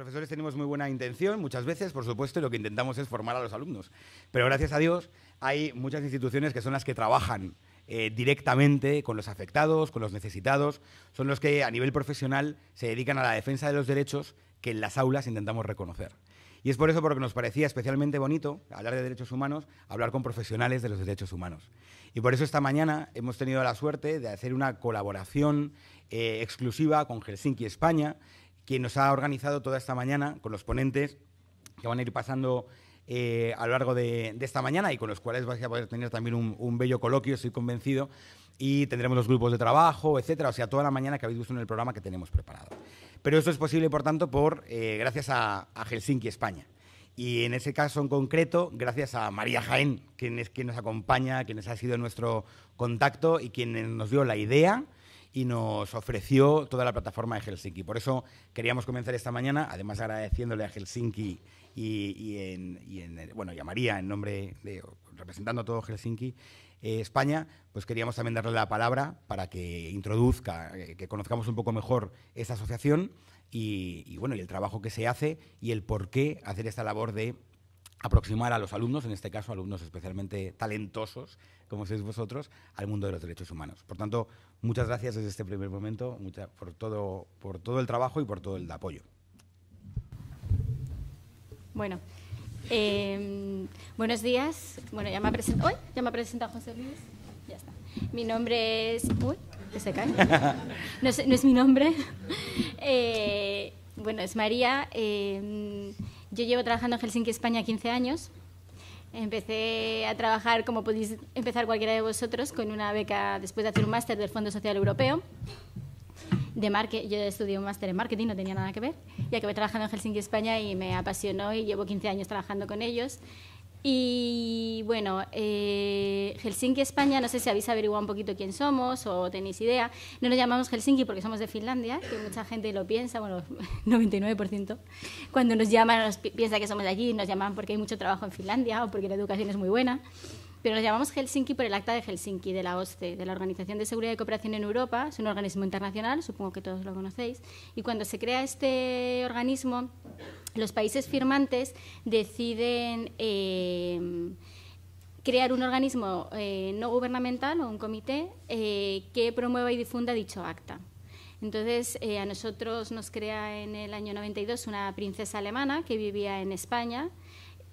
profesores tenemos muy buena intención, muchas veces, por supuesto, y lo que intentamos es formar a los alumnos. Pero gracias a Dios hay muchas instituciones que son las que trabajan eh, directamente con los afectados, con los necesitados, son los que a nivel profesional se dedican a la defensa de los derechos que en las aulas intentamos reconocer. Y es por eso porque nos parecía especialmente bonito hablar de derechos humanos, hablar con profesionales de los derechos humanos. Y por eso esta mañana hemos tenido la suerte de hacer una colaboración eh, exclusiva con Helsinki España, quien nos ha organizado toda esta mañana con los ponentes que van a ir pasando eh, a lo largo de, esta mañana y con los cuales vais a poder tener también un, bello coloquio, estoy convencido, y tendremos los grupos de trabajo, etcétera, o sea, toda la mañana que habéis visto en el programa que tenemos preparado. Pero esto es posible, por tanto, por, eh, gracias a, Helsinki, España. Y en ese caso en concreto, gracias a María Jaén, quien es quien nos acompaña, quien ha sido nuestro contacto y quien nos dio la idea, y nos ofreció toda la plataforma de Helsinki. Por eso queríamos comenzar esta mañana, además agradeciéndole a Helsinki y, en, eh, bueno, y a María en nombre de, representando a todo Helsinki, eh, España, pues queríamos también darle la palabra para que introduzca, eh, que conozcamos un poco mejor esta asociación y, y, bueno, y el trabajo que se hace y el por qué hacer esta labor de aproximar a los alumnos, en este caso alumnos especialmente talentosos, como sois vosotros, al mundo de los derechos humanos. Por tanto, muchas gracias desde este primer momento por, todo, por todo el trabajo y por todo el apoyo. Bueno, em, buenos días. Bueno, ya me ha presentado, me José Luis. Ya está. Mi nombre es... Uy, que se cae. No es, mi nombre. Eh, bueno, es María. Em, yo llevo trabajando en Helsinki, España, 15 años. Empecé a trabajar, como podéis empezar cualquiera de vosotros, con una beca después de hacer un máster del Fondo Social Europeo. De yo estudié un máster en marketing, no tenía nada que ver, y acabé trabajando en Helsinki, España, y me apasionó y llevo 15 años trabajando con ellos. Y bueno, eh, Helsinki, España, no sé si habéis averiguado un poquito quién somos o tenéis idea. No nos llamamos Helsinki porque somos de Finlandia, que mucha gente lo piensa, bueno, 99%. Cuando nos llaman, piensa que somos de allí, nos llaman porque hay mucho trabajo en Finlandia o porque la educación es muy buena pero lo llamamos Helsinki por el Acta de Helsinki de la OSCE, de la Organización de Seguridad y Cooperación en Europa. Es un organismo internacional, supongo que todos lo conocéis. Y cuando se crea este organismo, los países firmantes deciden eh, crear un organismo eh, no gubernamental o un comité eh, que promueva y difunda dicho acta. Entonces, a nosotros nos crea en el año 92 una princesa alemana que vivía en España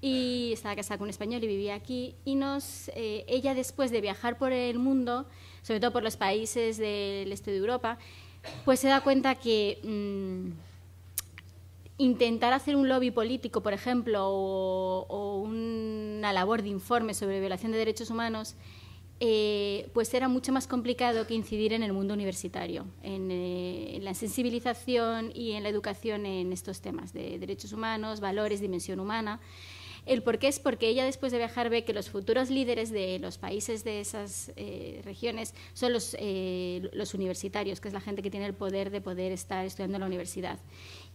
y estaba casada con un español y vivía aquí. Y eh, ella después de viajar por el mundo, sobre todo por los países del este de Europa, pues se da cuenta que mm, intentar hacer un lobby político, por ejemplo, o, una labor de informe sobre violación de derechos humanos, eh, pues era mucho más complicado que incidir en el mundo universitario, en, eh, en, la sensibilización y en la educación en estos temas de derechos humanos, valores, dimensión humana. El por qué es porque ella después de viajar ve que los futuros líderes de los países de esas eh, regiones son los, eh, los universitarios, que es la gente que tiene el poder de poder estar estudiando en la universidad.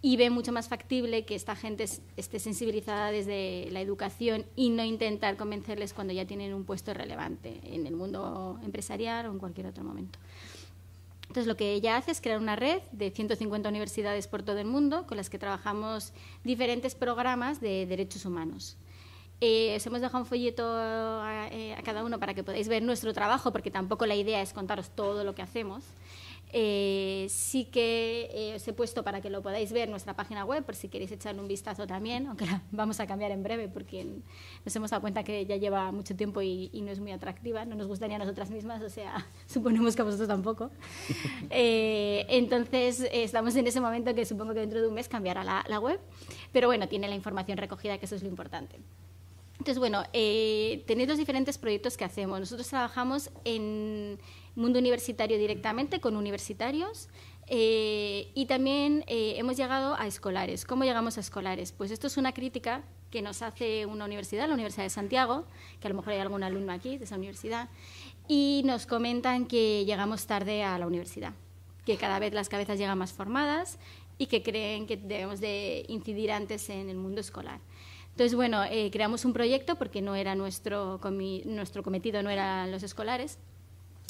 Y ve mucho más factible que esta gente esté sensibilizada desde la educación y no intentar convencerles cuando ya tienen un puesto relevante en el mundo empresarial o en cualquier otro momento. Entonces, lo que ella hace es crear una red de 150 universidades por todo el mundo con las que trabajamos diferentes programas de derechos humanos os eh, hemos dejado un folleto eh, a, cada uno para que podáis ver nuestro trabajo, porque tampoco la idea es contaros todo lo que hacemos. Eh, sí que os he puesto para que lo podáis ver nuestra página web, por si queréis echar un vistazo también, aunque la vamos a cambiar en breve porque nos hemos dado cuenta que ya lleva mucho tiempo y, no es muy atractiva, no nos gustaría a nosotras mismas, o sea, suponemos que a vosotros tampoco. entonces, estamos en ese momento que supongo que dentro de un mes cambiará la web, pero bueno, tiene la información recogida, que eso es lo importante. Entonces, bueno, eh, tenéis los diferentes proyectos que hacemos. Nosotros trabajamos en mundo universitario directamente con universitarios. Eh, y también eh, hemos llegado a escolares. ¿Cómo llegamos a escolares? Pues esto es una crítica que nos hace una universidad, la Universidad de Santiago, que a lo mejor hay algún alumno aquí de esa universidad, y nos comentan que llegamos tarde a la universidad, que cada vez las cabezas llegan más formadas y que creen que debemos de incidir antes en el mundo escolar. Entonces, bueno, eh, creamos un proyecto porque no era nuestro, nuestro cometido, no eran los escolares.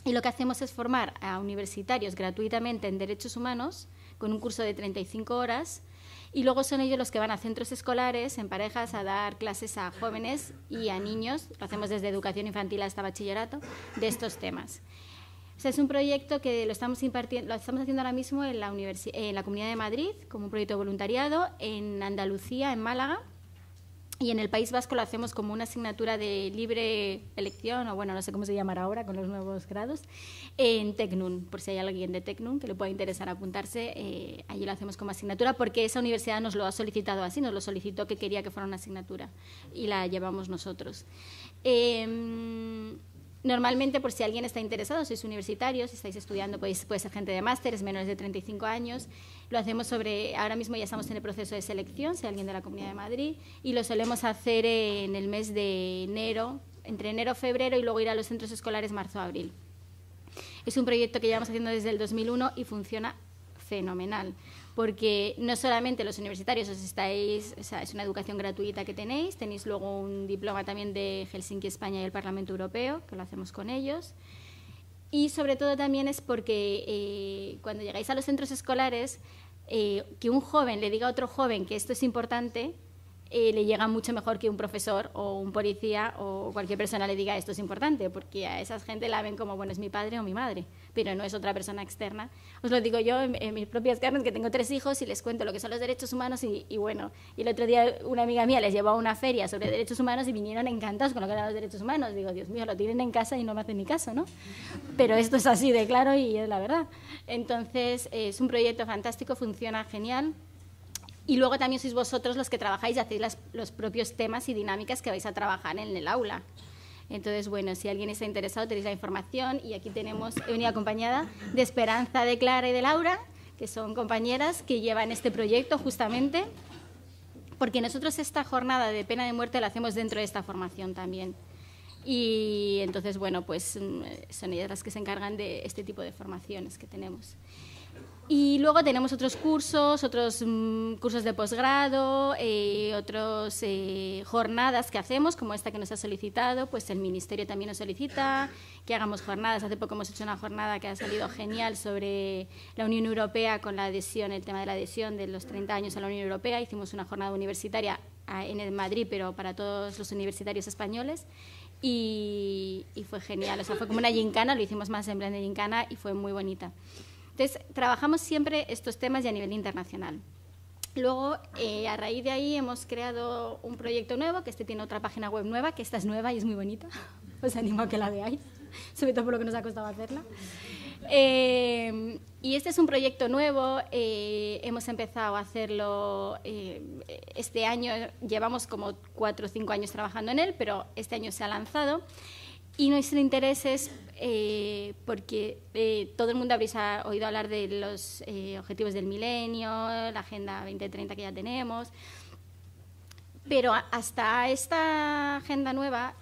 Y lo que hacemos es formar a universitarios gratuitamente en derechos humanos con un curso de 35 horas y luego son ellos los que van a centros escolares, en parejas, a dar clases a jóvenes y a niños, lo hacemos desde educación infantil hasta bachillerato, de estos temas. O sea, es un proyecto que lo estamos, impartiendo, lo estamos haciendo ahora mismo en la, en la Comunidad de Madrid, como un proyecto de voluntariado, en Andalucía, en Málaga, y en el País Vasco lo hacemos como una asignatura de libre elección, o bueno, no sé cómo se llamará ahora con los nuevos grados, en Tecnun, por si hay alguien de Tecnun que le pueda interesar apuntarse, eh, allí lo hacemos como asignatura porque esa universidad nos lo ha solicitado así, nos lo solicitó que quería que fuera una asignatura y la llevamos nosotros. Em, Normalmente, por si alguien está interesado, sois universitarios, si estáis estudiando, podéis, puede ser gente de másteres, menores de 35 años. Lo hacemos sobre, ahora mismo ya estamos en el proceso de selección, si alguien de la Comunidad de Madrid, y lo solemos hacer en el mes de enero, entre enero, febrero y luego ir a los centros escolares marzo-abril. Es un proyecto que llevamos haciendo desde el 2001 y funciona fenomenal porque no solamente los universitarios os estáis, es una educación gratuita que tenéis, tenéis luego un diploma también de Helsinki, España y el Parlamento Europeo, que lo hacemos con ellos. Y sobre todo también es porque eh, cuando llegáis a los centros escolares, eh, que un joven le diga a otro joven que esto es importante, eh, le llega mucho mejor que un profesor o un policía o cualquier persona le diga esto es importante, porque a esa gente la ven como, bueno, es mi padre o mi madre, pero no es otra persona externa. Os lo digo yo en, mis propias carnes, que tengo tres hijos y les cuento lo que son los derechos humanos y, bueno, y el otro día una amiga mía les llevó a una feria sobre derechos humanos y vinieron encantados con lo que eran los derechos humanos. Digo, Dios mío, lo tienen en casa y no me hacen ni caso, ¿no? Pero esto es así de claro y es la verdad. Entonces, es un proyecto fantástico, funciona genial. Y luego también sois vosotros los que trabajáis y hacéis los propios temas y dinámicas que vais a trabajar en el aula. Entonces, bueno, si alguien está interesado, tenéis la información. Y aquí tenemos, he venido acompañada de Esperanza, de Clara y de Laura, que son compañeras que llevan este proyecto justamente, porque nosotros esta jornada de pena de muerte la hacemos dentro de esta formación también. Y entonces, bueno, pues mm, son ellas las que se encargan de este tipo de formaciones que tenemos. Y luego tenemos otros cursos, otros mm, cursos de posgrado, eh, otras eh, jornadas que hacemos, como esta que nos ha solicitado, pues el Ministerio también nos solicita que hagamos jornadas. Hace poco hemos hecho una jornada que ha salido genial sobre la Unión Europea con la adhesión, el tema de la adhesión de los 30 años a la Unión Europea. Hicimos una jornada universitaria en Madrid, pero para todos los universitarios españoles. Y, y fue genial, o sea, fue como una gincana, lo hicimos más en plan de gincana y fue muy bonita. Entonces, trabajamos siempre estos temas y a nivel internacional. Luego, eh, a raíz de ahí, hemos creado un proyecto nuevo, que este tiene otra página web nueva, que esta es nueva y es muy bonita. Os animo a que la veáis, sobre todo por lo que nos ha costado hacerla. Eh, y este es un proyecto nuevo, eh, hemos empezado a hacerlo este año, llevamos como cuatro o cinco años trabajando en él, pero este año se ha lanzado. Y nuestro interés es eh, porque eh, todo el mundo habréis oído hablar de los eh, objetivos del milenio, la Agenda 2030 que ya tenemos, pero hasta esta agenda nueva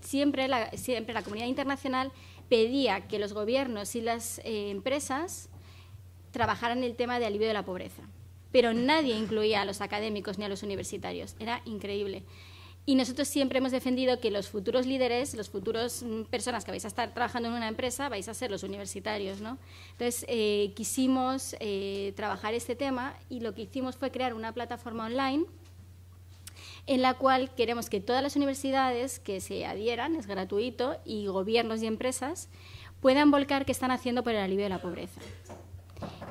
siempre, la, siempre la comunidad internacional pedía que los gobiernos y las empresas trabajaran el tema de alivio de la pobreza, pero nadie incluía a los académicos ni a los universitarios, era increíble. Y nosotros siempre hemos defendido que los futuros líderes, los futuros mm, personas que vais a estar trabajando en una empresa, vais a ser los universitarios, ¿no? Entonces, eh, quisimos eh, trabajar este tema y lo que hicimos fue crear una plataforma online en la cual queremos que todas las universidades que se adhieran, es gratuito, y gobiernos y empresas puedan volcar qué están haciendo por el alivio de la pobreza.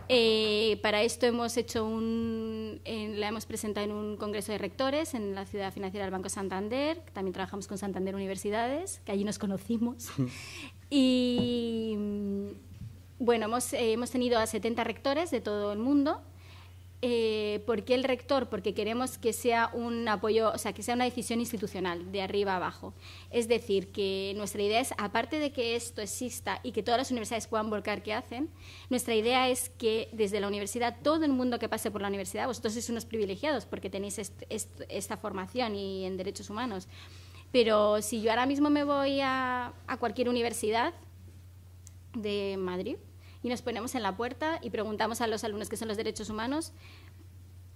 Eh, para esto hemos hecho un, la hemos presentado en un congreso de rectores en la ciudad financiera del Banco Santander. También trabajamos con Santander Universidades, que allí nos conocimos. y mm, bueno, hemos, eh, hemos tenido a 70 rectores de todo el mundo eh, ¿Por qué el rector? Porque queremos que sea un apoyo, o sea, que sea una decisión institucional, de arriba a abajo. Es decir, que nuestra idea es, aparte de que esto exista y que todas las universidades puedan volcar qué hacen, nuestra idea es que desde la universidad, todo el mundo que pase por la universidad, vosotros sois unos privilegiados porque tenéis esta formación y en derechos humanos, pero si yo ahora mismo me voy a, a cualquier universidad de Madrid, y nos ponemos en la puerta y preguntamos a los alumnos qué son los derechos humanos,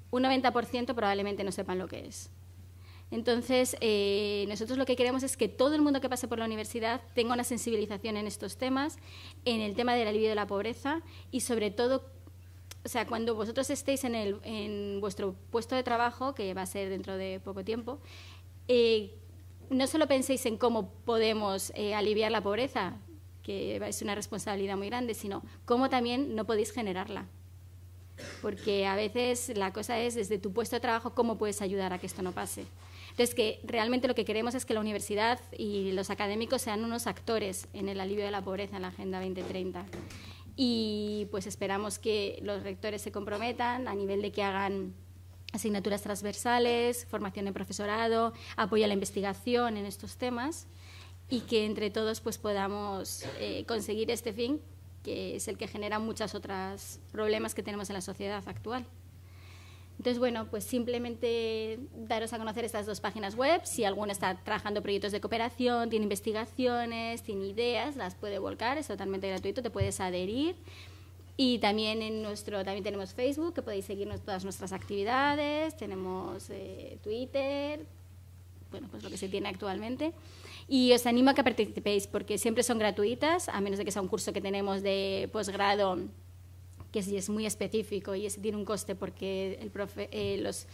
un 90% probablemente no sepan lo que es. Entonces, eh, nosotros lo que queremos es que todo el mundo que pase por la universidad tenga una sensibilización en estos temas, en el tema del alivio de la pobreza y sobre todo, o sea, cuando vosotros estéis en, el, en vuestro puesto de trabajo, que va a ser dentro de poco tiempo, eh, no solo penséis en cómo podemos eh, aliviar la pobreza, que es una responsabilidad muy grande, sino cómo también no podéis generarla. Porque a veces la cosa es desde tu puesto de trabajo cómo puedes ayudar a que esto no pase. Entonces, que realmente lo que queremos es que la universidad y los académicos sean unos actores en el alivio de la pobreza en la Agenda 2030. Y pues esperamos que los rectores se comprometan a nivel de que hagan asignaturas transversales, formación de profesorado, apoyo a la investigación en estos temas y que entre todos pues podamos eh, conseguir este fin que es el que genera muchos otros problemas que tenemos en la sociedad actual. Entonces, bueno, pues simplemente daros a conocer estas dos páginas web. Si alguno está trabajando proyectos de cooperación, tiene investigaciones, tiene ideas, las puede volcar, es totalmente gratuito, te puedes adherir. Y también en nuestro, también tenemos Facebook, que podéis seguirnos todas nuestras actividades, tenemos eh, Twitter, bueno, pues lo que se tiene actualmente. Y os animo a que participéis porque siempre son gratuitas, a menos de que sea un curso que tenemos de posgrado que sí es muy específico y ese tiene un coste porque eh, los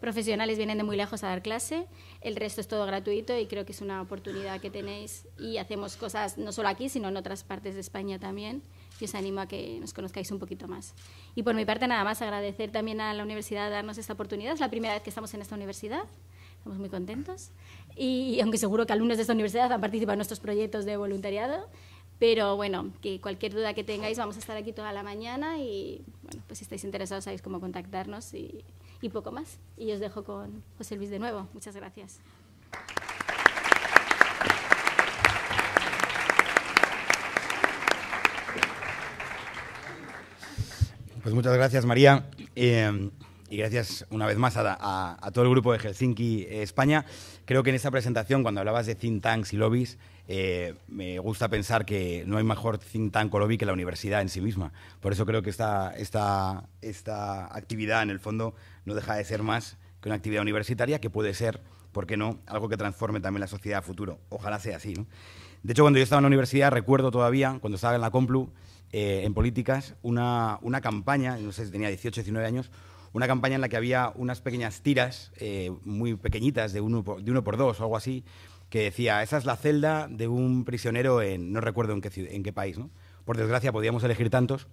profesionales vienen de muy lejos a dar clase, el resto es todo gratuito y creo que es una oportunidad que tenéis y hacemos cosas no solo aquí, sino en otras partes de España también y os animo a que nos conozcáis un poquito más. Y por mi parte nada más agradecer también a la universidad de darnos esta oportunidad, es la primera vez que estamos en esta universidad estamos muy contentos. Y aunque seguro que alumnos de esta universidad han participado en nuestros proyectos de voluntariado, pero bueno, que cualquier duda que tengáis, vamos a estar aquí toda la mañana y bueno, pues si estáis interesados sabéis cómo contactarnos y, poco más. Y os dejo con José Luis de nuevo. Muchas gracias. Pues muchas gracias, María. Eh, y gracias una vez más a, todo el grupo de Helsinki eh, España. Creo que en esta presentación, cuando hablabas de think tanks y lobbies, eh, me gusta pensar que no hay mejor think tank o lobby que la universidad en sí misma. Por eso creo que esta, esta, esta actividad, en el fondo, no deja de ser más que una actividad universitaria que puede ser, ¿por qué no?, algo que transforme también la sociedad a futuro. Ojalá sea así, ¿no? De hecho, cuando yo estaba en la universidad, recuerdo todavía, cuando estaba en la Complu, eh, en políticas, una, una campaña, no sé si tenía 18, 19 años, una campaña en la que había unas pequeñas tiras eh, muy pequeñitas de uno, por, de dos o algo así, que decía, esa es la celda de un prisionero en, no recuerdo en qué, en qué país, ¿no? Por desgracia podíamos elegir tantos,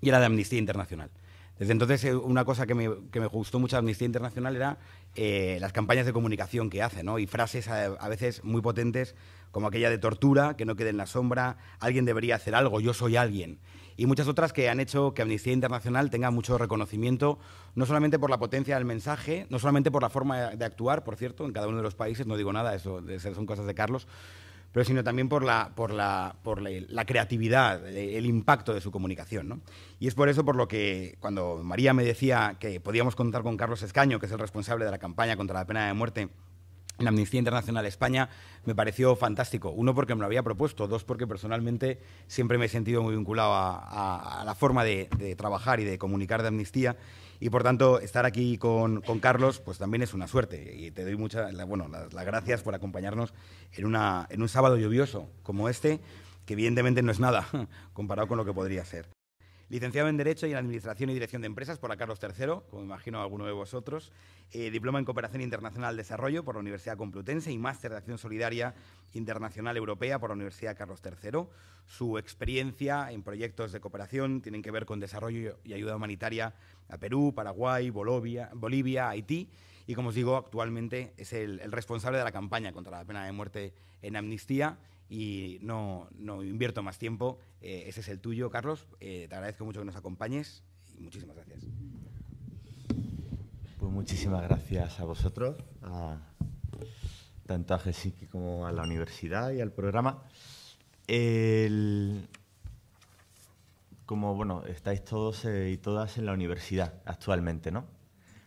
y era de Amnistía Internacional. Desde entonces, eh, una cosa que me, gustó mucho de Amnistía Internacional era eh, las campañas de comunicación que hace, ¿no? Y frases a veces muy potentes como aquella de tortura, que no quede en la sombra, alguien debería hacer algo, yo soy alguien. Y muchas otras que han hecho que Amnistía Internacional tenga mucho reconocimiento, no solamente por la potencia del mensaje, no solamente por la forma de actuar, por cierto, en cada uno de los países, no digo nada, eso son cosas de Carlos, pero sino también por la, por por creatividad, eh, el impacto de su comunicación. Y es por eso por lo que cuando María me decía que podíamos contar con Carlos Escaño, que es el responsable de la campaña contra la pena de muerte, en Amnistía Internacional España me pareció fantástico. Uno, porque me lo había propuesto. Dos, porque personalmente siempre me he sentido muy vinculado a, la forma de, trabajar y de comunicar de Amnistía. Y por tanto, estar aquí con, Carlos, pues también es una suerte. Y te doy muchas, bueno, las, gracias por acompañarnos en, en un sábado lluvioso como este, que evidentemente no es nada comparado con lo que podría ser. Licenciado en Derecho y en Administración y Dirección de Empresas por la Carlos III, como imagino alguno de vosotros. Eh, diploma en Cooperación Internacional Desarrollo por la Universidad Complutense y máster de Acción Solidaria Internacional Europea por la Universidad Carlos III. Su experiencia en proyectos de cooperación tienen que ver con desarrollo y ayuda humanitaria a Perú, Paraguay, Bolivia, Haití y como os digo, actualmente es el, responsable de la campaña contra la pena de muerte en Amnistía y no, no invierto más tiempo. Eh, ese es el tuyo, Carlos. Eh, te agradezco mucho que nos acompañes y muchísimas gracias. Pues muchísimas gracias a vosotros, a, tanto a Jessica como a la universidad y al programa. como bueno, estáis todos eh, y todas en la universidad actualmente, ¿no?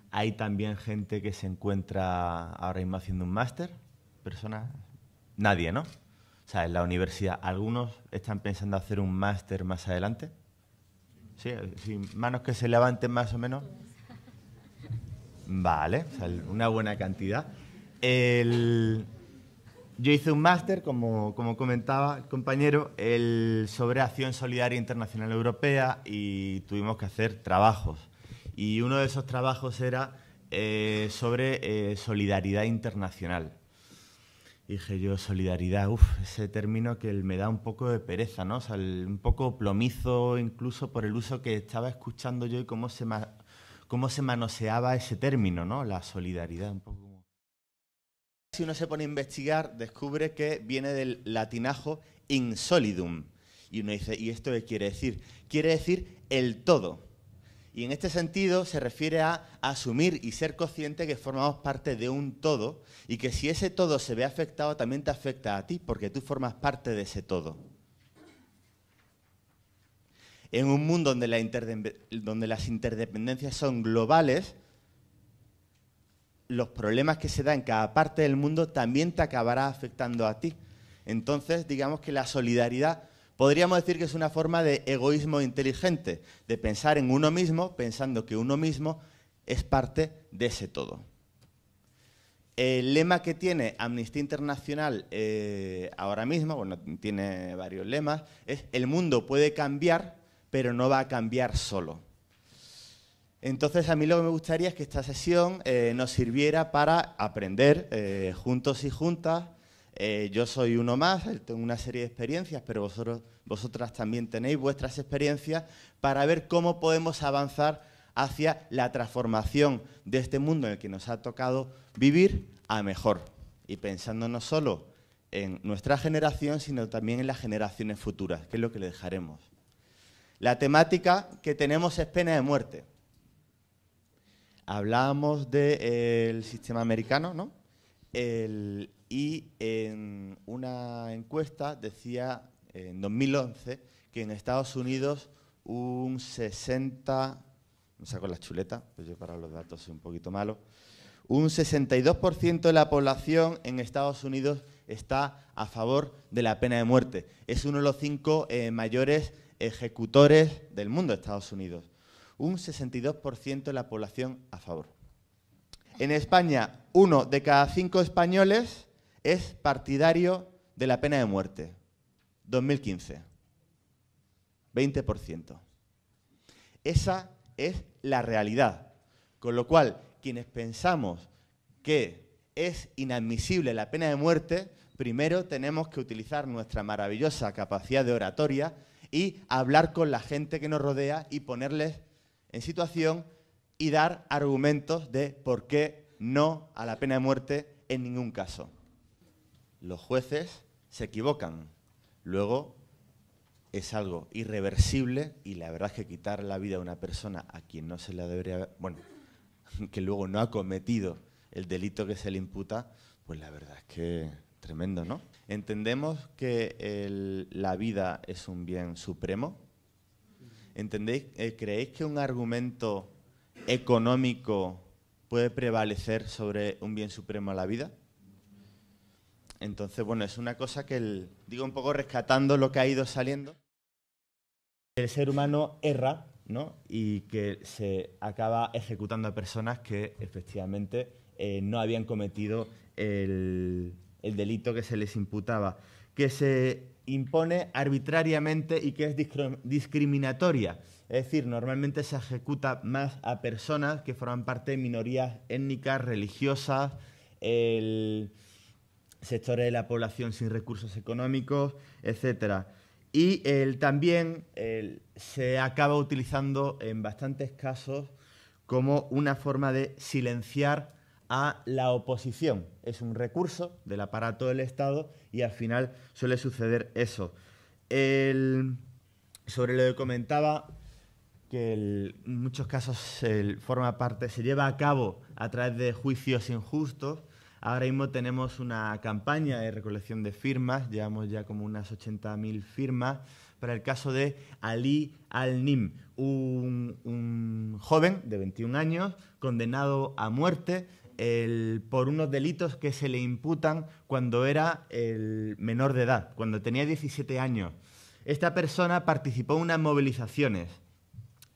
Hay también gente que se encuentra ahora mismo haciendo un máster, personas, nadie, ¿no? O sea, en la universidad, ¿algunos están pensando hacer un máster más adelante? ¿Sí? ¿Manos que se levanten más o menos? Vale, una buena cantidad. yo hice un máster, como, comentaba el compañero, sobre acción solidaria internacional europea y tuvimos que hacer trabajos. Y uno de esos trabajos era eh, sobre eh, solidaridad internacional dije yo, solidaridad, uff, ese término que me da un poco de pereza, ¿no? O sea, un poco plomizo incluso por el uso que estaba escuchando yo y cómo se, cómo se manoseaba ese término, ¿no? La solidaridad, un poco Si uno se pone a investigar, descubre que viene del latinajo insolidum. Y uno dice, ¿y esto qué quiere decir? Quiere decir el todo. Y en este sentido se refiere a asumir y ser consciente que formamos parte de un todo y que si ese todo se ve afectado también te afecta a ti porque tú formas parte de ese todo. En un mundo donde, las interdependencias son globales, los problemas que se dan en cada parte del mundo también te acabará afectando a ti. Entonces, digamos que la solidaridad Podríamos decir que es una forma de egoísmo inteligente, de pensar en uno mismo, pensando que uno mismo es parte de ese todo. El lema que tiene Amnistía Internacional eh, ahora mismo, bueno, tiene varios lemas, es el mundo puede cambiar, pero no va a cambiar solo. Entonces, a mí lo que me gustaría es que esta sesión eh, nos sirviera para aprender eh, juntos y juntas eh, yo soy uno más, eh, tengo una serie de experiencias, pero vosotros, vosotras también tenéis vuestras experiencias para ver cómo podemos avanzar hacia la transformación de este mundo en el que nos ha tocado vivir a mejor. Y pensando no solo en nuestra generación, sino también en las generaciones futuras, que es lo que le dejaremos. La temática que tenemos es pena de muerte. Hablábamos del eh, sistema americano, ¿no? El, y en una encuesta decía eh, en 2011 que en Estados Unidos un 60, saco las chuletas, pues yo para los datos soy un poquito malo, un 62% de la población en Estados Unidos está a favor de la pena de muerte. Es uno de los cinco eh, mayores ejecutores del mundo, Estados Unidos. Un 62% de la población a favor. En España, uno de cada cinco españoles es partidario de la pena de muerte. 2015. 20%. Esa es la realidad. Con lo cual, quienes pensamos que es inadmisible la pena de muerte, primero tenemos que utilizar nuestra maravillosa capacidad de oratoria y hablar con la gente que nos rodea y ponerles en situación y dar argumentos de por qué no a la pena de muerte en ningún caso los jueces se equivocan. Luego es algo irreversible y la verdad es que quitar la vida a una persona a quien no se la debería, bueno, que luego no ha cometido el delito que se le imputa, pues la verdad es que tremendo, ¿no? Entendemos que la vida es un bien supremo. ¿Entendéis, eh, creéis que un argumento económico puede prevalecer sobre un bien supremo a la vida? Entonces, bueno, es una cosa que, el, digo un poco rescatando lo que ha ido saliendo, el ser humano erra, ¿no? Y que se acaba ejecutando a personas que efectivamente eh, no habían cometido el, el delito que se les imputaba, que se impone arbitrariamente y que es discriminatoria. Es decir, normalmente se ejecuta más a personas que forman parte de minorías étnicas, religiosas, el sectores de la población sin recursos económicos, etcétera. Y él también se acaba utilizando en bastantes casos como una forma de silenciar a la oposición. Es un recurso del aparato del Estado y al final suele suceder eso. sobre lo que comentaba, que en muchos casos forma parte, se lleva a cabo a través de juicios injustos Ahora mismo tenemos una campaña de recolección de firmas, llevamos ya como unas 80.000 firmas para el caso de Ali Al-Nim, un, joven de 21 años condenado a muerte por unos delitos que se le imputan cuando era el menor de edad, cuando tenía 17 años. Esta persona participó en unas movilizaciones.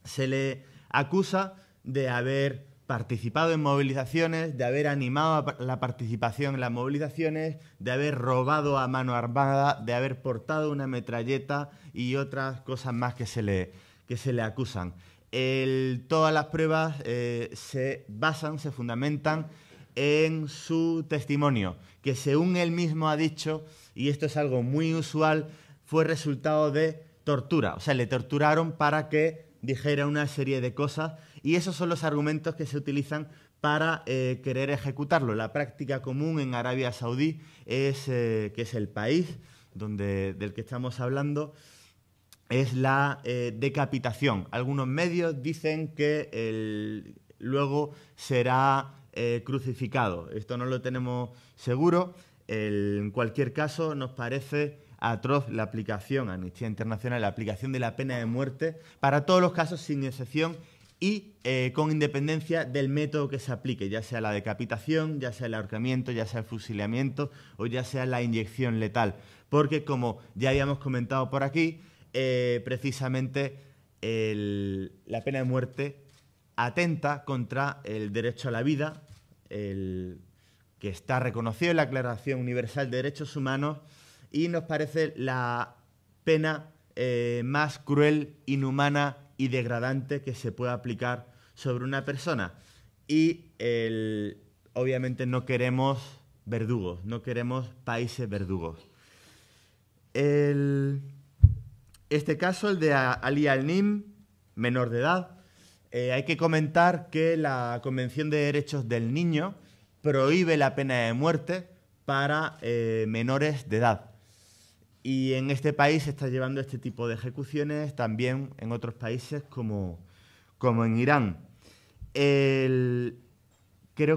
Se le acusa de haber participado en movilizaciones, de haber animado la participación en las movilizaciones, de haber robado a mano armada, de haber portado una metralleta y otras cosas más que se le, que se le acusan. todas las pruebas eh, se basan, se fundamentan en su testimonio, que según él mismo ha dicho, y esto es algo muy usual, fue resultado de tortura. O sea, le torturaron para que dijera una serie de cosas y esos son los argumentos que se utilizan para eh, querer ejecutarlo. La práctica común en Arabia Saudí es eh, que es el país donde, del que estamos hablando es la eh, decapitación. Algunos medios dicen que luego será crucificado. Esto no lo tenemos seguro. en cualquier caso, nos parece atroz la aplicación, Amnistía Internacional, la aplicación de la pena de muerte para todos los casos sin excepción y eh, con independencia del método que se aplique, ya sea la decapitación, ya sea el ahorcamiento, ya sea el fusilamiento o ya sea la inyección letal. Porque como ya habíamos comentado por aquí, eh, precisamente la pena de muerte atenta contra el derecho a la vida, que está reconocido en la Aclaración Universal de Derechos Humanos y nos parece la pena eh, más cruel, inhumana y degradante que se pueda aplicar sobre una persona. Y obviamente no queremos verdugos, no queremos países verdugos. este caso, el de Ali al-Nim, menor de edad, eh, hay que comentar que la Convención de Derechos del Niño prohíbe la pena de muerte para eh, menores de edad. Y en este país se está llevando este tipo de ejecuciones, también en otros países como, como en Irán. creo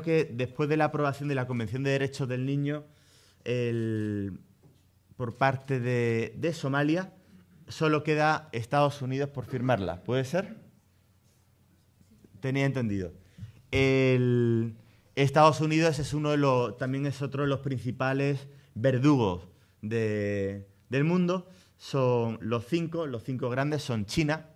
que después de la aprobación de la Convención de Derechos del Niño por parte de, Somalia, solo queda Estados Unidos por firmarla. ¿Puede ser? Tenía entendido. Estados Unidos es uno de los, también es otro de los principales verdugos de, del mundo son los cinco, los cinco grandes son China,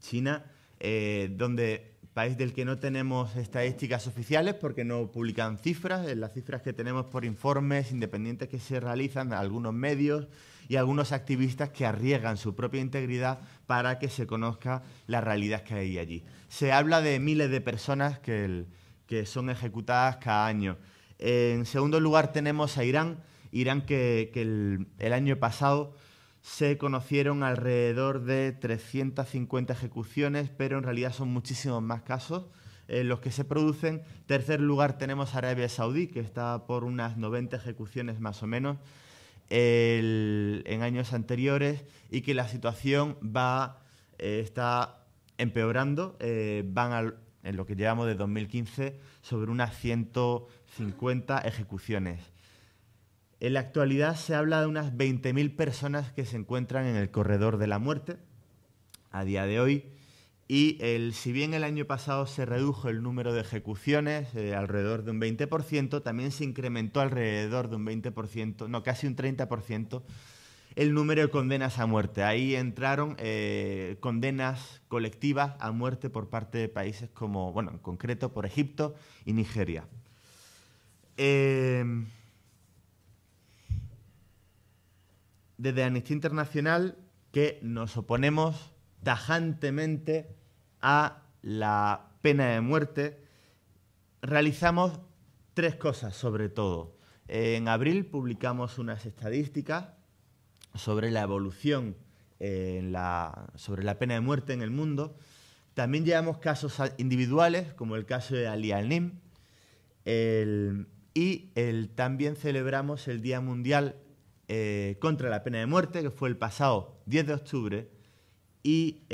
China, eh, donde país del que no tenemos estadísticas oficiales porque no publican cifras, eh, las cifras que tenemos por informes independientes que se realizan, algunos medios y algunos activistas que arriesgan su propia integridad para que se conozca la realidad que hay allí. Se habla de miles de personas que, que son ejecutadas cada año. En segundo lugar tenemos a Irán, Irán que, el, año pasado se conocieron alrededor de 350 ejecuciones, pero en realidad son muchísimos más casos los que se producen. Tercer lugar tenemos Arabia Saudí, que está por unas 90 ejecuciones más o menos en años anteriores y que la situación va, eh, está empeorando. Eh, van en lo que llevamos de 2015 sobre unas 150 ejecuciones. En la actualidad se habla de unas 20.000 personas que se encuentran en el corredor de la muerte a día de hoy. Y si bien el año pasado se redujo el número de ejecuciones eh, alrededor de un 20%, también se incrementó alrededor de un 20%, no, casi un 30% el número de condenas a muerte. Ahí entraron eh, condenas colectivas a muerte por parte de países como, bueno, en concreto por Egipto y Nigeria. Eh, desde Amnistía Internacional que nos oponemos tajantemente a la pena de muerte, realizamos tres cosas sobre todo. En abril publicamos unas estadísticas sobre la evolución eh, sobre la pena de muerte en el mundo. También llevamos casos individuales, como el caso de Ali Al-Nim, y también celebramos el Día Mundial eh, contra la pena de muerte, que fue el pasado 10 de octubre, y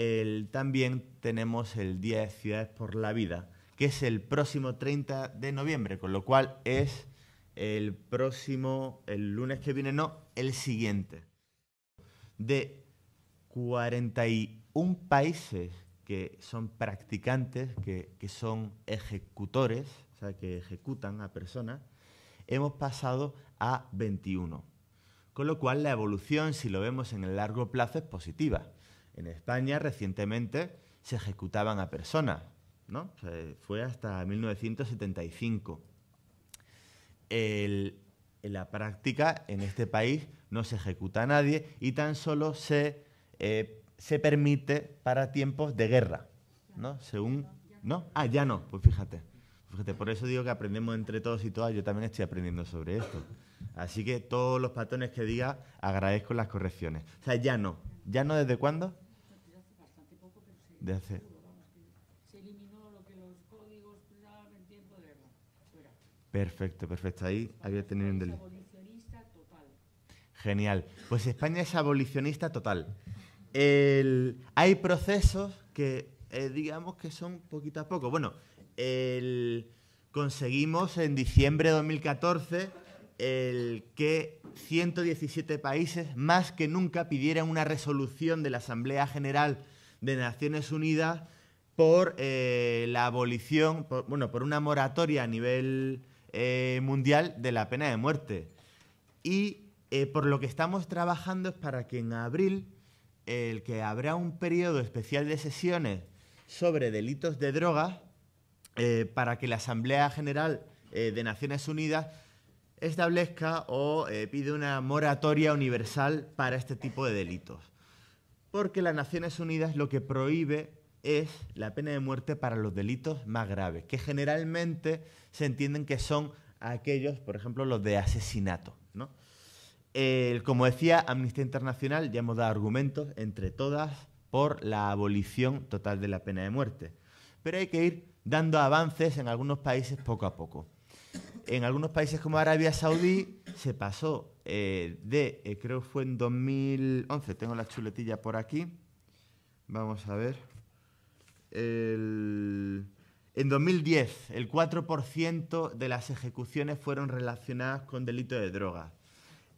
también tenemos el Día de Ciudades por la Vida, que es el próximo 30 de noviembre, con lo cual es el próximo, el lunes que viene, no, el siguiente. De 41 países que son practicantes, que, que son ejecutores, o sea, que ejecutan a personas, hemos pasado a 21. Con lo cual, la evolución, si lo vemos en el largo plazo, es positiva. En España, recientemente, se ejecutaban a personas, ¿no? fue hasta 1975. en la práctica, en este país, no se ejecuta a nadie y tan solo eh, se, permite para tiempos de guerra, ¿no? Según... ¿No? Ah, ya no, pues fíjate. Fíjate, por eso digo que aprendemos entre todos y todas, yo también estoy aprendiendo sobre esto. Así que todos los patrones que diga, agradezco las correcciones. O sea, ya no. ¿Ya no desde cuándo? Desde hace bastante poco, pero se, de hace... se eliminó lo que los códigos daban en tiempo de Perfecto, perfecto. Ahí había tenido un delito. abolicionista total. Genial. Pues España es abolicionista total. hay procesos que eh, digamos que son poquito a poco. Bueno, conseguimos en diciembre de 2014 el que 117 países más que nunca pidieran una resolución de la Asamblea General de Naciones Unidas por eh, la abolición, bueno, por una moratoria a nivel eh, mundial de la pena de muerte. Y eh, por lo que estamos trabajando es para que en abril, el que habrá un periodo especial de sesiones sobre delitos de drogas, para que la Asamblea General de Naciones Unidas establezca o eh, pide una moratoria universal para este tipo de delitos. Porque las Naciones Unidas lo que prohíbe es la pena de muerte para los delitos más graves, que generalmente se entienden que son aquellos, por ejemplo, los de asesinato. como decía Amnistía Internacional, ya hemos dado argumentos entre todas por la abolición total de la pena de muerte. Pero hay que ir dando avances en algunos países poco a poco en algunos países como Arabia Saudí se pasó eh, de, eh, creo que fue en 2011, tengo la chuletilla por aquí, vamos a ver, en 2010 el 4% de las ejecuciones fueron relacionadas con delitos de droga.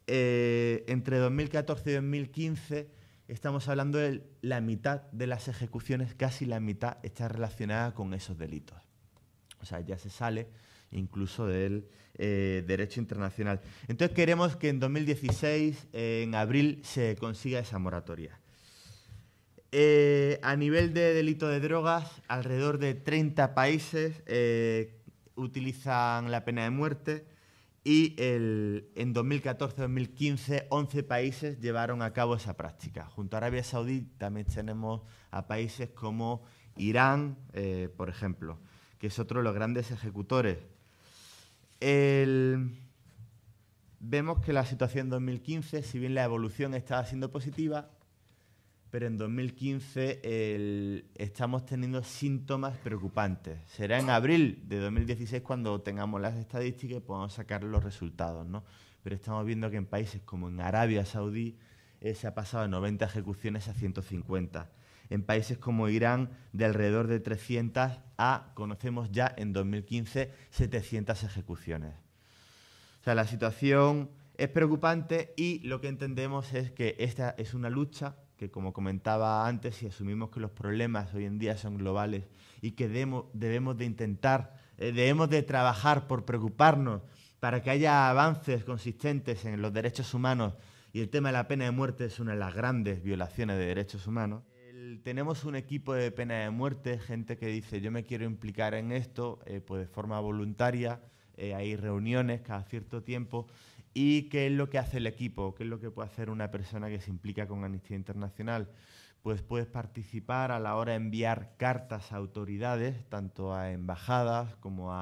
Eh, entre 2014 y 2015 estamos hablando de la mitad de las ejecuciones, casi la mitad está relacionada con esos delitos. O sea, ya se sale incluso del eh, derecho internacional. Entonces queremos que en 2016, en abril, se consiga esa moratoria. Eh, a nivel de delito de drogas, alrededor de 30 países eh, utilizan la pena de muerte y en 2014-2015 11 países llevaron a cabo esa práctica. Junto a Arabia Saudí también tenemos a países como Irán, por ejemplo, que es otro de los grandes ejecutores Vemos que la situación en 2015, si bien la evolución estaba siendo positiva, pero en 2015 estamos teniendo síntomas preocupantes. Será en abril de 2016 cuando tengamos las estadísticas y podamos sacar los resultados, ¿no? Pero estamos viendo que en países como en Arabia Saudí eh, se ha pasado de 90 ejecuciones a 150 en países como Irán de alrededor de 300 a, conocemos ya en 2015, 700 ejecuciones. O sea, la situación es preocupante y lo que entendemos es que esta es una lucha que, como comentaba antes, si asumimos que los problemas hoy en día son globales y que debemos de intentar, eh, debemos de trabajar por preocuparnos para que haya avances consistentes en los derechos humanos y el tema de la pena de muerte es una de las grandes violaciones de derechos humanos tenemos un equipo de pena de muerte, gente que dice yo me quiero implicar en esto, eh, pues de forma voluntaria, eh, hay reuniones cada cierto tiempo. ¿Y qué es lo que hace el equipo? ¿Qué es lo que puede hacer una persona que se implica con Amnistía Internacional? Pues puedes participar a la hora de enviar cartas a autoridades, tanto a embajadas como,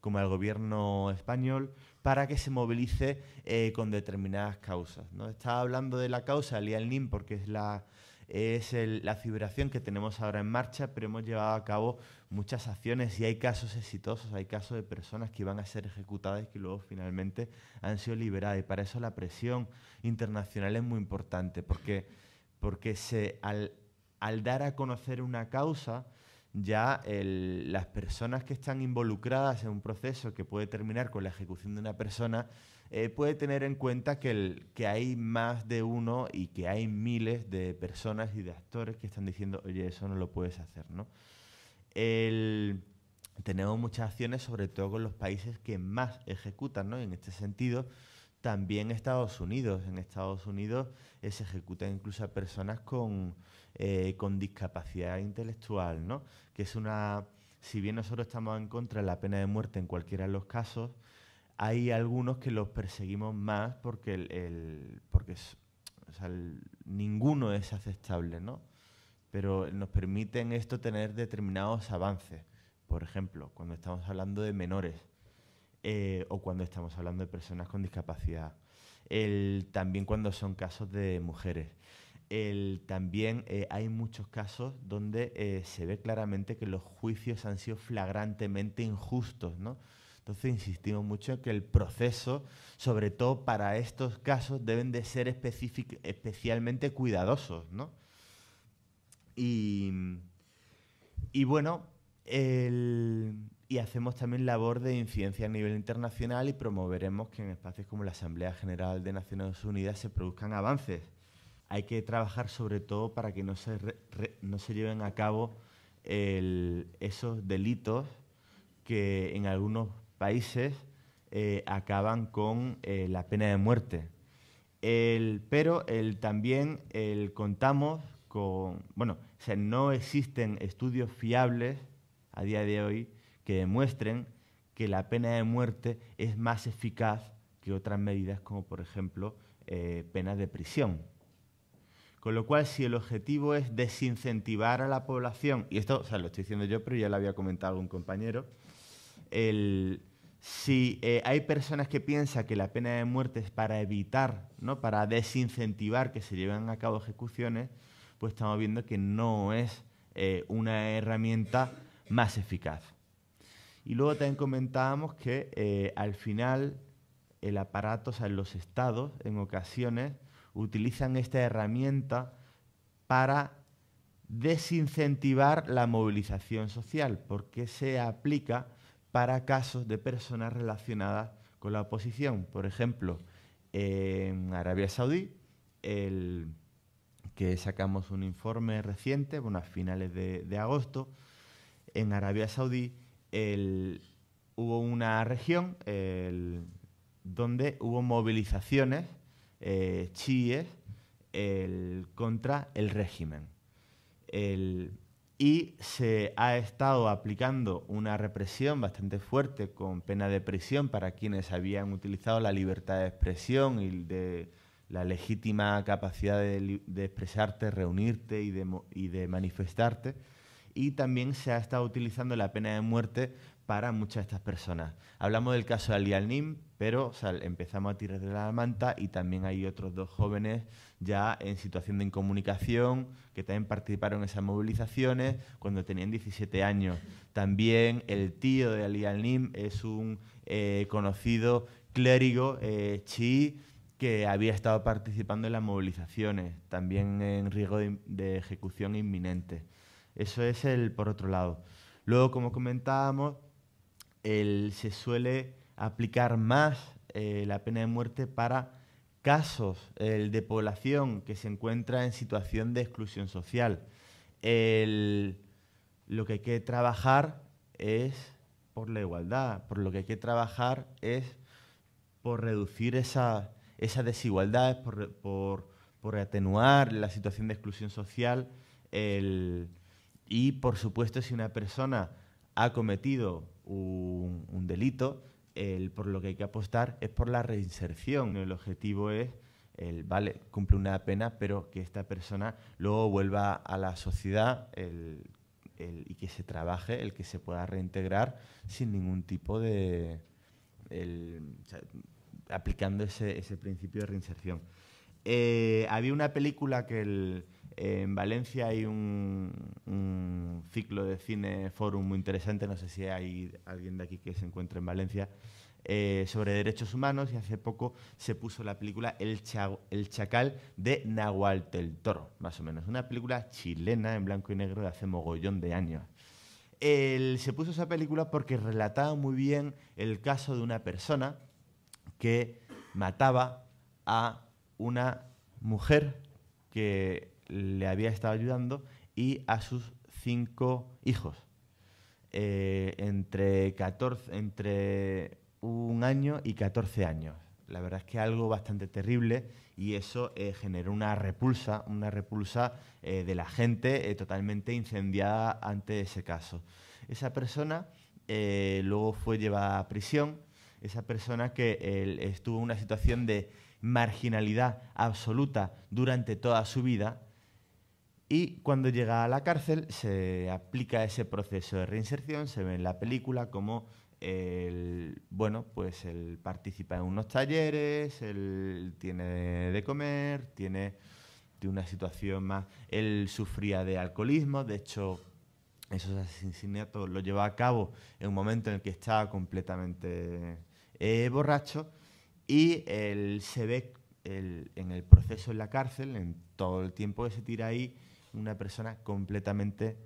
como al gobierno español, para que se movilice eh, con determinadas causas. ¿no? Estaba hablando de la causa, el IALNIM, porque es la, es la fibración que tenemos ahora en marcha, pero hemos llevado a cabo muchas acciones y hay casos exitosos, hay casos de personas que van a ser ejecutadas y que luego finalmente han sido liberadas. Y para eso la presión internacional es muy importante, porque, al, dar a conocer una causa, ya las personas que están involucradas en un proceso que puede terminar con la ejecución de una persona, eh, puede tener en cuenta que, que hay más de uno y que hay miles de personas y de actores que están diciendo, oye, eso no lo puedes hacer, tenemos muchas acciones, sobre todo con los países que más ejecutan, ¿no? en este sentido, también Estados Unidos. En Estados Unidos eh, se ejecutan incluso a personas con, eh, con discapacidad intelectual, ¿no? Que es una. Si bien nosotros estamos en contra de la pena de muerte en cualquiera de los casos, hay algunos que los perseguimos más porque, el, porque ninguno es aceptable, ¿no? Pero nos permiten esto tener determinados avances. Por ejemplo, cuando estamos hablando de menores eh, o cuando estamos hablando de personas con discapacidad. también cuando son casos de mujeres. también eh, hay muchos casos donde eh, se ve claramente que los juicios han sido flagrantemente injustos, ¿no? Entonces insistimos mucho en que el proceso, sobre todo para estos casos, deben de ser especialmente cuidadosos, Y, bueno, y hacemos también labor de incidencia a nivel internacional y promoveremos que en espacios como la Asamblea General de Naciones Unidas se produzcan avances. Hay que trabajar sobre todo para que no se, no se lleven a cabo esos delitos que en algunos países eh, acaban con eh, la pena de muerte. pero también contamos con, bueno, no existen estudios fiables a día de hoy que demuestren que la pena de muerte es más eficaz que otras medidas como por ejemplo eh, penas de prisión. Con lo cual, si el objetivo es desincentivar a la población, y esto lo estoy diciendo yo, pero ya lo había comentado un compañero, si eh, hay personas que piensan que la pena de muerte es para evitar, ¿no? para desincentivar que se lleven a cabo ejecuciones, pues estamos viendo que no es eh, una herramienta más eficaz. Y luego también comentábamos que eh, al final el aparato, o sea, los estados en ocasiones utilizan esta herramienta para desincentivar la movilización social, porque se aplica para casos de personas relacionadas con la oposición. Por ejemplo, en Arabia Saudí, que sacamos un informe reciente, bueno, a finales de, agosto, en Arabia Saudí hubo una región donde hubo movilizaciones eh, chiíes contra el régimen y se ha estado aplicando una represión bastante fuerte con pena de prisión para quienes habían utilizado la libertad de expresión y de la legítima capacidad de, expresarte, reunirte y de, manifestarte. Y también se ha estado utilizando la pena de muerte para muchas de estas personas. Hablamos del caso de Ali Al-Nim, pero empezamos a tirar de la manta y también hay otros dos jóvenes ya en situación de incomunicación, que también participaron en esas movilizaciones cuando tenían 17 años. También el tío de Ali al-Nim es un eh, conocido clérigo eh, chi que había estado participando en las movilizaciones, también en riesgo de, ejecución inminente. Eso es el por otro lado. Luego, como comentábamos, el, se suele aplicar más eh, la pena de muerte para casos el de población que se encuentra en situación de exclusión social. lo que hay que trabajar es por la igualdad, por lo que hay que trabajar es por reducir esas esa desigualdad, por, atenuar la situación de exclusión social. y, por supuesto, si una persona ha cometido un delito, el, por lo que hay que apostar es por la reinserción. El objetivo es, el, vale, cumple una pena, pero que esta persona luego vuelva a la sociedad y que se trabaje, el que se pueda reintegrar sin ningún tipo de... aplicando ese, principio de reinserción. Eh, había una película que el en Valencia hay un, ciclo de cine forum muy interesante, no sé si hay alguien de aquí que se encuentre en Valencia, eh, sobre derechos humanos y hace poco se puso la película El, Chacal de Nahual del Toro, más o menos. Una película chilena en blanco y negro de hace mogollón de años. se puso esa película porque relataba muy bien el caso de una persona que mataba a una mujer que le había estado ayudando y a sus cinco hijos. Eh, entre, 14, entre un año y 14 años. La verdad es que algo bastante terrible y eso eh, generó una repulsa, una repulsa eh, de la gente totalmente incendiada ante ese caso. Esa persona luego fue llevada a prisión, esa persona que estuvo en una situación de marginalidad absoluta durante toda su vida, y cuando llega a la cárcel se aplica ese proceso de reinserción, se ve en la película como él, bueno, pues él participa en unos talleres, él tiene de comer, tiene de una situación más... Él sufría de alcoholismo, de hecho esos asesinatos lo lleva a cabo en un momento en el que estaba completamente eh, borracho y él se ve en el proceso en la cárcel, en todo el tiempo que se tira ahí, una persona completamente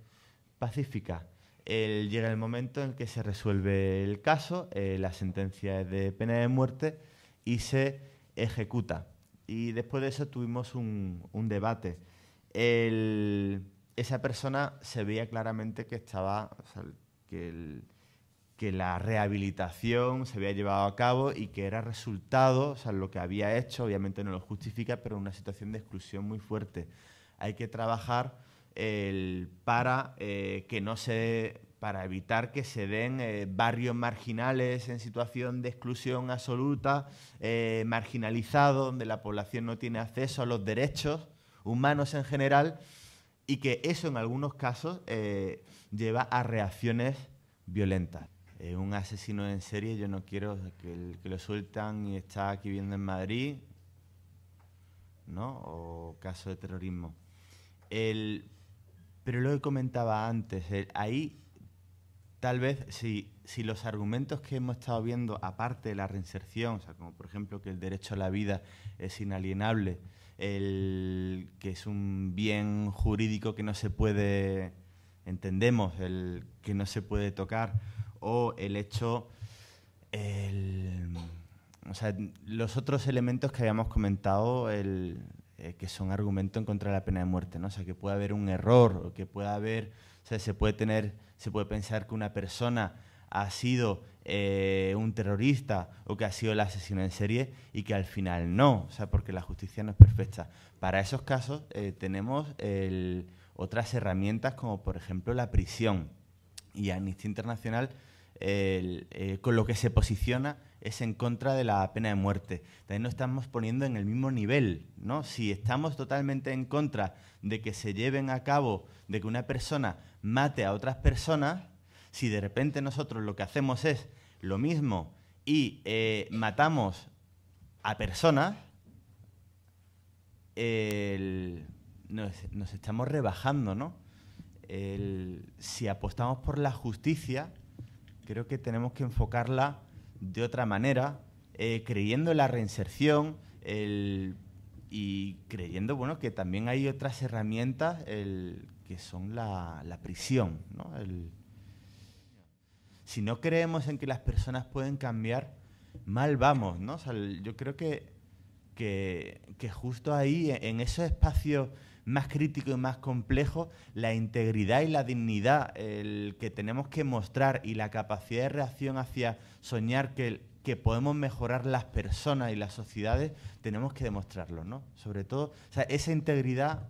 pacífica. llega el momento en que se resuelve el caso, eh, la sentencia es de pena de muerte y se ejecuta. Y después de eso tuvimos un, debate. esa persona se veía claramente que estaba, que, que la rehabilitación se había llevado a cabo y que era resultado, o sea, lo que había hecho, obviamente no lo justifica, pero una situación de exclusión muy fuerte hay que trabajar para eh, que no se para evitar que se den eh, barrios marginales en situación de exclusión absoluta, eh, marginalizados, donde la población no tiene acceso a los derechos humanos en general, y que eso en algunos casos lleva a reacciones violentas. un asesino en serie, yo no quiero que, que lo sueltan y está aquí viendo en Madrid, ¿no? O caso de terrorismo. El, pero lo que comentaba antes, ahí tal vez si, si los argumentos que hemos estado viendo, aparte de la reinserción, o sea, como por ejemplo que el derecho a la vida es inalienable, el que es un bien jurídico que no se puede, entendemos, el que no se puede tocar, o el hecho, o sea, los otros elementos que habíamos comentado, el, eh, que son argumentos en contra de la pena de muerte, ¿no? O sea, que puede haber un error, o que pueda haber, o sea, se puede tener, se puede pensar que una persona ha sido eh, un terrorista o que ha sido el asesino en serie y que al final no, o sea, porque la justicia no es perfecta. Para esos casos eh, tenemos otras herramientas como por ejemplo la prisión y Amnistía Internacional con lo que se posiciona es en contra de la pena de muerte. También nos estamos poniendo en el mismo nivel, ¿no? Si estamos totalmente en contra de que se lleven a cabo, de que una persona mate a otras personas, si de repente nosotros lo que hacemos es lo mismo y eh, matamos a personas, nos, estamos rebajando, ¿no? si apostamos por la justicia, creo que tenemos que enfocarla de otra manera, eh, creyendo en la reinserción y creyendo bueno, que también hay otras herramientas que son la, la prisión. si no creemos en que las personas pueden cambiar, mal vamos. ¿no? yo creo que, que, justo ahí, en, en esos espacios más crítico y más complejo, la integridad y la dignidad que tenemos que mostrar y la capacidad de reacción hacia soñar que, podemos mejorar las personas y las sociedades, tenemos que demostrarlo, ¿no? Sobre todo, esa integridad,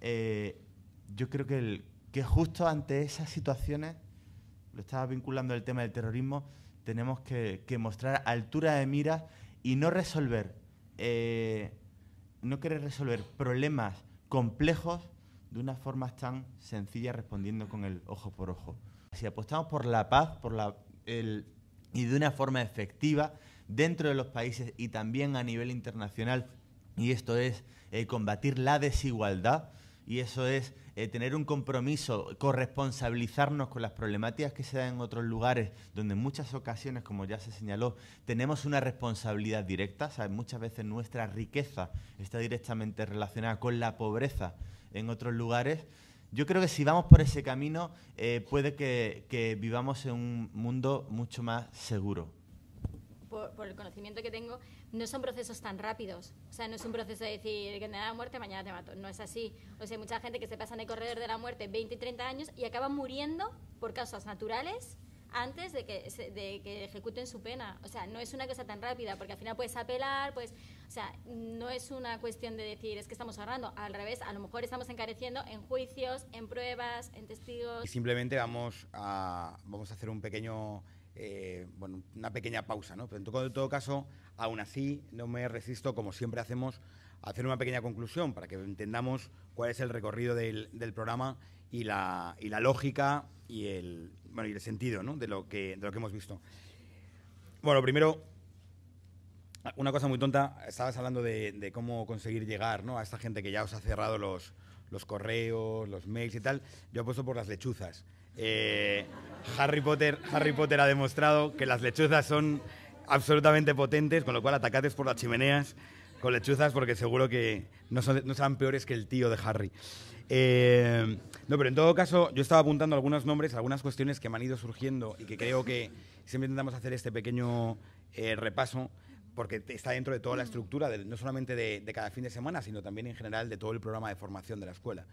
eh, yo creo que, que justo ante esas situaciones, lo estaba vinculando al tema del terrorismo, tenemos que, que mostrar altura de miras y no resolver, eh, no querer resolver problemas complejos de una forma tan sencilla respondiendo con el ojo por ojo. Si apostamos por la paz por la, el, y de una forma efectiva dentro de los países y también a nivel internacional, y esto es eh, combatir la desigualdad, y eso es eh, tener un compromiso, corresponsabilizarnos con las problemáticas que se dan en otros lugares, donde en muchas ocasiones, como ya se señaló, tenemos una responsabilidad directa, muchas veces nuestra riqueza está directamente relacionada con la pobreza en otros lugares. Yo creo que si vamos por ese camino, eh, puede que vivamos en un mundo mucho más seguro por, el conocimiento que tengo, no son procesos tan rápidos. O sea, no es un proceso de decir que me la muerte, mañana te mato. No es así. O sea, hay mucha gente que se pasa en el corredor de la muerte 20 y 30 años y acaba muriendo por causas naturales antes de que, de que ejecuten su pena. O sea, no es una cosa tan rápida, porque al final puedes apelar, pues, o sea, no es una cuestión de decir es que estamos ahorrando, al revés, a lo mejor estamos encareciendo en juicios, en pruebas, en testigos. Y simplemente vamos a, vamos a hacer un pequeño eh, bueno, una pequeña pausa, ¿no? Pero en todo, caso, aún así, no me resisto, como siempre hacemos, a hacer una pequeña conclusión para que entendamos cuál es el recorrido del, programa y la, y la lógica y el, bueno, y el sentido de, lo que, de lo que hemos visto. Bueno, primero, una cosa muy tonta, estabas hablando de, cómo conseguir llegar a esta gente que ya os ha cerrado los, los correos, los mails y tal. Yo apuesto por las lechuzas. Eh, Harry, Potter, ha demostrado que las lechuzas son absolutamente potentes, con lo cual atacates por las chimeneas con lechuzas porque seguro que no, son, serán peores que el tío de Harry. Eh, no, pero en todo caso, yo estaba apuntando algunos nombres, algunas cuestiones que me han ido surgiendo y que creo que siempre intentamos hacer este pequeño eh, repaso porque está dentro de toda la estructura, no solamente de, cada fin de semana, sino también en general de todo el programa de formación de la escuela.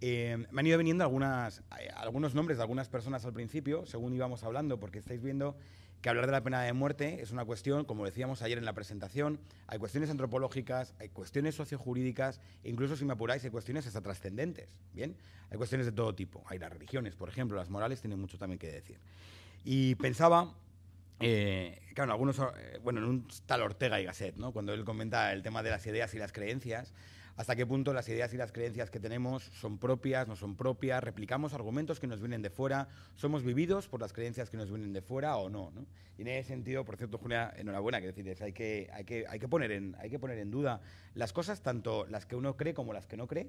Em, me han ido viniendo eh, algunos nombres de algunas personas al principio, según íbamos hablando, porque estáis viendo que hablar de la pena de muerte es una cuestión, como decíamos ayer en la presentación, hay cuestiones antropológicas, hay cuestiones sociojurídicas, e incluso si me apuráis, hay cuestiones hasta trascendentes, ¿bien? Hay cuestiones de todo tipo, hay las religiones, por ejemplo, las morales tienen mucho también que decir. Y pensaba, eh, claro, algunos, eh, bueno, en un tal Ortega y Gasset, ¿no? Cuando él comenta el tema de las ideas y las creencias, hasta qué punto las ideas y las creencias que tenemos son propias, no son propias, replicamos argumentos que nos vienen de fuera, somos vividos por las creencias que nos vienen de fuera o no. Y en ese sentido, por cierto, Julia, enhorabuena, que decís, hay, que, hay, que, hay, que poner en, hay que poner en duda las cosas, tanto las que uno cree como las que no cree,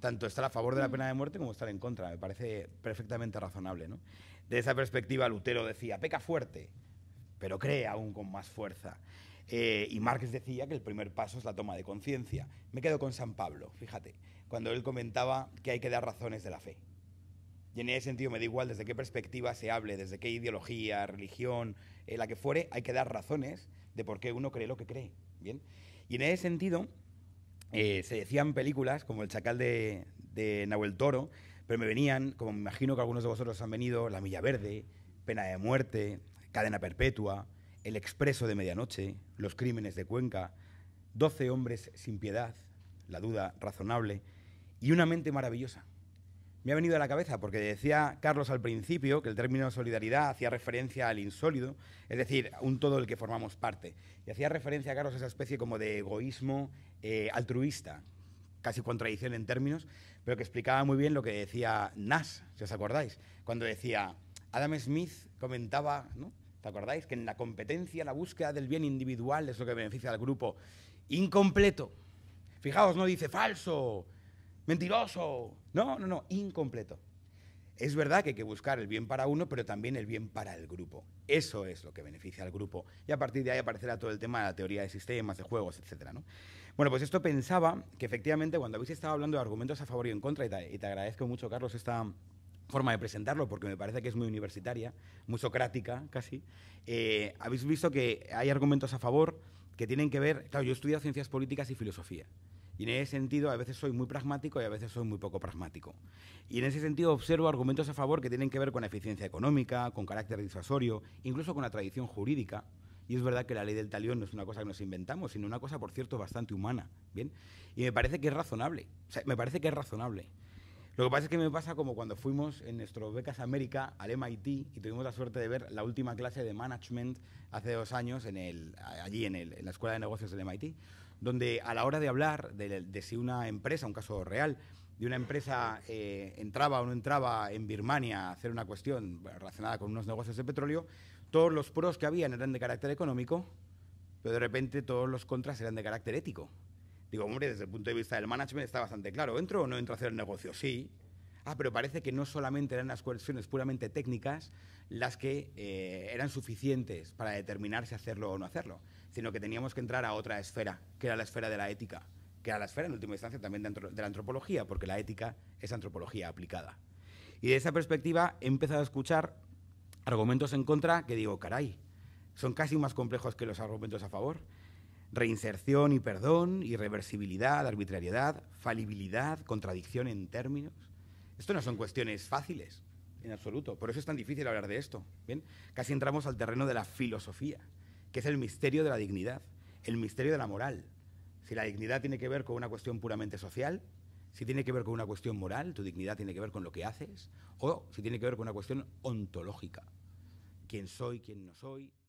tanto estar a favor de la mm. pena de muerte como estar en contra, me parece perfectamente razonable. De esa perspectiva, Lutero decía, peca fuerte, pero cree aún con más fuerza. Eh, y Marx decía que el primer paso es la toma de conciencia. Me quedo con San Pablo, fíjate, cuando él comentaba que hay que dar razones de la fe. Y en ese sentido me da igual desde qué perspectiva se hable, desde qué ideología, religión, eh, la que fuere, hay que dar razones de por qué uno cree lo que cree. ¿bien? Y en ese sentido eh, se decían películas como El Chacal de, de Nahuel Toro, pero me venían, como me imagino que algunos de vosotros han venido, La Milla Verde, Pena de Muerte, Cadena Perpetua, el expreso de medianoche, los crímenes de Cuenca, doce hombres sin piedad, la duda razonable y una mente maravillosa. Me ha venido a la cabeza porque decía Carlos al principio que el término solidaridad hacía referencia al insólido, es decir, un todo del que formamos parte. Y hacía referencia, a Carlos, a esa especie como de egoísmo eh, altruista, casi contradicción en términos, pero que explicaba muy bien lo que decía Nash, si os acordáis, cuando decía, Adam Smith comentaba, ¿no? ¿Te acordáis? Que en la competencia, la búsqueda del bien individual es lo que beneficia al grupo. Incompleto. Fijaos, no dice falso, mentiroso. No, no, no, incompleto. Es verdad que hay que buscar el bien para uno, pero también el bien para el grupo. Eso es lo que beneficia al grupo. Y a partir de ahí aparecerá todo el tema de la teoría de sistemas, de juegos, etc. ¿no? Bueno, pues esto pensaba que efectivamente cuando habéis estado hablando de argumentos a favor y en contra, y te agradezco mucho, Carlos, esta, forma de presentarlo, porque me parece que es muy universitaria, muy socrática casi, eh, habéis visto que hay argumentos a favor que tienen que ver, claro, yo he estudiado ciencias políticas y filosofía, y en ese sentido a veces soy muy pragmático y a veces soy muy poco pragmático. Y en ese sentido observo argumentos a favor que tienen que ver con eficiencia económica, con carácter disuasorio, incluso con la tradición jurídica, y es verdad que la ley del talión no es una cosa que nos inventamos, sino una cosa, por cierto, bastante humana. ¿bien? Y me parece que es razonable. me parece que es razonable. Lo que pasa es que me pasa como cuando fuimos en nuestro Becas América al MIT y tuvimos la suerte de ver la última clase de management hace dos años allí en, la Escuela de Negocios del MIT, donde a la hora de hablar de, si una empresa, un caso real, de una empresa eh, entraba o no entraba en Birmania a hacer una cuestión relacionada con unos negocios de petróleo, todos los pros que habían eran de carácter económico, pero de repente todos los contras eran de carácter ético. Digo, hombre, desde el punto de vista del management está bastante claro. ¿Entro o no entro a hacer el negocio? Sí. Ah, pero parece que no solamente eran las cuestiones puramente técnicas las que eh, eran suficientes para determinar si hacerlo o no hacerlo, sino que teníamos que entrar a otra esfera, que era la esfera de la ética, que era la esfera en última instancia también de la antropología, porque la ética es antropología aplicada. Y de esa perspectiva he empezado a escuchar argumentos en contra que digo, caray, son casi más complejos que los argumentos a favor Reinserción y perdón, irreversibilidad, arbitrariedad, falibilidad, contradicción en términos. Esto no son cuestiones fáciles, en absoluto. Por eso es tan difícil hablar de esto. ¿bien? Casi entramos al terreno de la filosofía, que es el misterio de la dignidad, el misterio de la moral. Si la dignidad tiene que ver con una cuestión puramente social, si tiene que ver con una cuestión moral, tu dignidad tiene que ver con lo que haces, o si tiene que ver con una cuestión ontológica. ¿Quién soy, quién no soy?